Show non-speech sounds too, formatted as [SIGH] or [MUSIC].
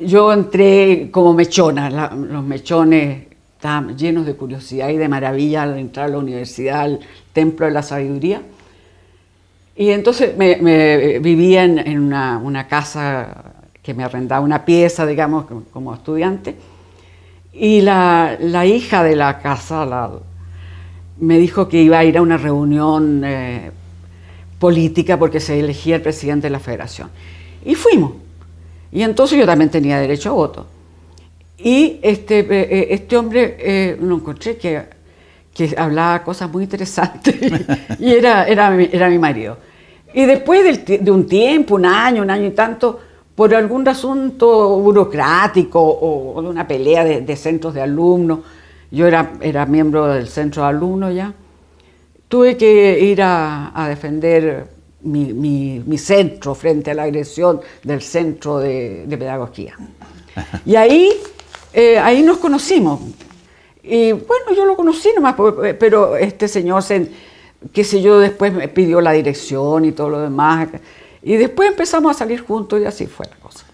Yo entré como mechona, los mechones estaban llenos de curiosidad y de maravilla al entrar a la universidad, al templo de la sabiduría. Y entonces me, vivía en, una, casa que me arrendaba una pieza, digamos, como estudiante. Y la, hija de la casa me dijo que iba a ir a una reunión eh, política porque se elegía el presidente de la federación. Y fuimos. Y entonces yo también tenía derecho a voto. Y este, eh, eh, este hombre, eh, lo encontré que, hablaba cosas muy interesantes [LAUGHS] y era, era, mi marido. Y después de un tiempo, un año, un año y tanto, por algún asunto burocrático o, o una pelea de, centros de alumnos, yo era, era miembro del centro de alumnos ya, tuve que ir a defender mi, centro frente a la agresión del centro de, pedagogía. Y ahí, eh, ahí nos conocimos. Y bueno, yo lo conocí nomás, pues, eh, pero este señor, qué sé yo, después me pidió la dirección y todo lo demás. Y después empezamos a salir juntos y así fue la cosa.